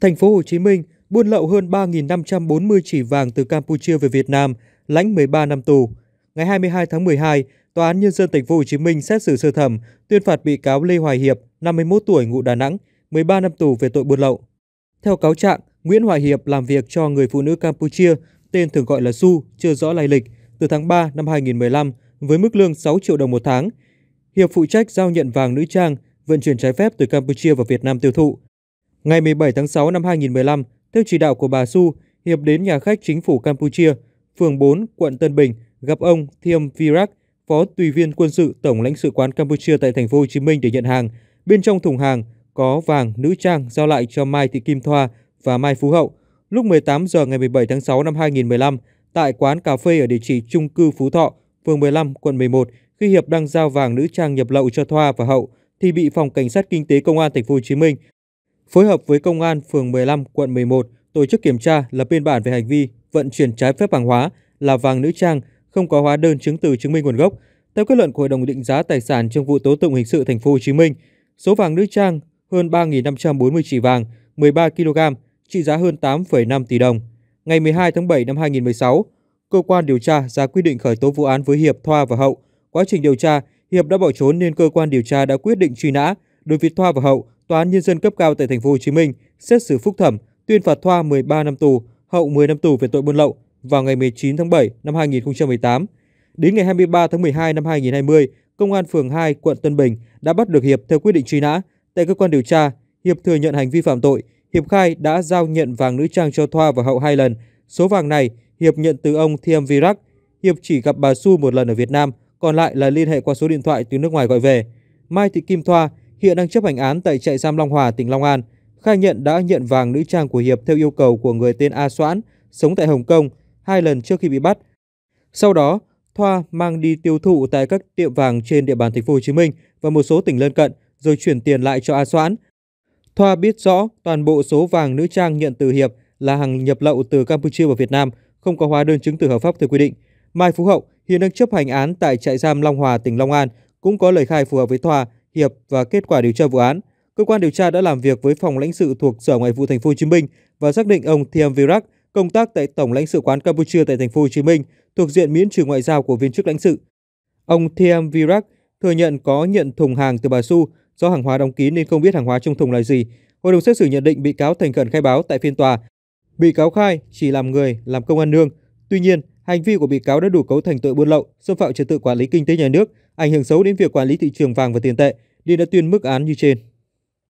Thành phố Hồ Chí Minh buôn lậu hơn 3.540 chỉ vàng từ Campuchia về Việt Nam, lãnh 13 năm tù. Ngày 22 tháng 12, Tòa án Nhân dân Thành phố Hồ Chí Minh xét xử sơ thẩm, tuyên phạt bị cáo Lê Hoài Hiệp, 51 tuổi, ngụ Đà Nẵng, 13 năm tù về tội buôn lậu. Theo cáo trạng, Nguyễn Hoài Hiệp làm việc cho người phụ nữ Campuchia, tên thường gọi là Su, chưa rõ lai lịch, từ tháng 3 năm 2015 với mức lương 6 triệu đồng một tháng. Hiệp phụ trách giao nhận vàng nữ trang, vận chuyển trái phép từ Campuchia vào Việt Nam tiêu thụ. Ngày 17 tháng 6 năm 2015, theo chỉ đạo của bà Su, Hiệp đến nhà khách chính phủ Campuchia, phường 4, quận Tân Bình, gặp ông Thiêm Virak, phó tùy viên quân sự Tổng lãnh sự quán Campuchia tại thành phố Hồ Chí Minh để nhận hàng. Bên trong thùng hàng có vàng nữ trang giao lại cho Mai Thị Kim Thoa và Mai Phú Hậu. Lúc 18 giờ ngày 17 tháng 6 năm 2015, tại quán cà phê ở địa chỉ trung cư Phú Thọ, phường 15, quận 11, khi Hiệp đang giao vàng nữ trang nhập lậu cho Thoa và Hậu thì bị phòng cảnh sát kinh tế công an thành phố Hồ Chí Minh phối hợp với Công an phường 15, quận 11 tổ chức kiểm tra lập biên bản về hành vi vận chuyển trái phép hàng hóa là vàng nữ trang không có hóa đơn chứng từ chứng minh nguồn gốc. Theo kết luận của Hội đồng định giá tài sản trong vụ tố tụng hình sự thành phố Hồ Chí Minh, số vàng nữ trang hơn 3.540 chỉ vàng, 13 kg, trị giá hơn 8,5 tỷ đồng. Ngày 12 tháng 7 năm 2016, cơ quan điều tra ra quyết định khởi tố vụ án với Hiệp, Thoa và Hậu. Quá trình điều tra, Hiệp đã bỏ trốn nên cơ quan điều tra đã quyết định truy nã đối với Thoa và Hậu Tòa án nhân dân cấp cao tại thành phố Hồ Chí Minh xét xử phúc thẩm tuyên phạt Thoa 13 năm tù, Hậu 10 năm tù về tội buôn lậu vào ngày 19 tháng 7 năm 2018. Đến ngày 23 tháng 12 năm 2020, Công an phường 2 quận Tân Bình đã bắt được Hiệp theo quyết định truy nã. Tại cơ quan điều tra, Hiệp thừa nhận hành vi phạm tội. Hiệp khai đã giao nhận vàng nữ trang cho Thoa và Hậu hai lần. Số vàng này Hiệp nhận từ ông Thiem Virak. Hiệp chỉ gặp bà Su một lần ở Việt Nam, còn lại là liên hệ qua số điện thoại từ nước ngoài gọi về. Mai Thị Kim Thoa hiện đang chấp hành án tại trại giam Long Hòa, tỉnh Long An, khai nhận đã nhận vàng nữ trang của Hiệp theo yêu cầu của người tên A Soãn, sống tại Hồng Kông, hai lần trước khi bị bắt. Sau đó, Thoa mang đi tiêu thụ tại các tiệm vàng trên địa bàn thành phố Hồ Chí Minh và một số tỉnh lân cận rồi chuyển tiền lại cho A Soãn. Thoa biết rõ toàn bộ số vàng nữ trang nhận từ Hiệp là hàng nhập lậu từ Campuchia vào Việt Nam, không có hóa đơn chứng từ hợp pháp theo quy định. Mai Phú Hậu hiện đang chấp hành án tại trại giam Long Hòa, tỉnh Long An, cũng có lời khai phù hợp với Thoa hiệp và kết quả điều tra vụ án, cơ quan điều tra đã làm việc với phòng lãnh sự thuộc Sở Ngoại vụ Thành phố Hồ Chí Minh và xác định ông Thiem Virak công tác tại Tổng lãnh sự quán Campuchia tại Thành phố Hồ Chí Minh thuộc diện miễn trừ ngoại giao của viên chức lãnh sự. Ông Thiem Virak thừa nhận có nhận thùng hàng từ bà Su do hàng hóa đóng kín nên không biết hàng hóa trong thùng là gì. Hội đồng xét xử nhận định bị cáo thành khẩn khai báo tại phiên tòa. Bị cáo khai chỉ làm người, làm công ăn nương. Tuy nhiên, hành vi của bị cáo đã đủ cấu thành tội buôn lậu, xâm phạm trật tự quản lý kinh tế nhà nước, ảnh hưởng xấu đến việc quản lý thị trường vàng và tiền tệ nên đã tuyên mức án như trên.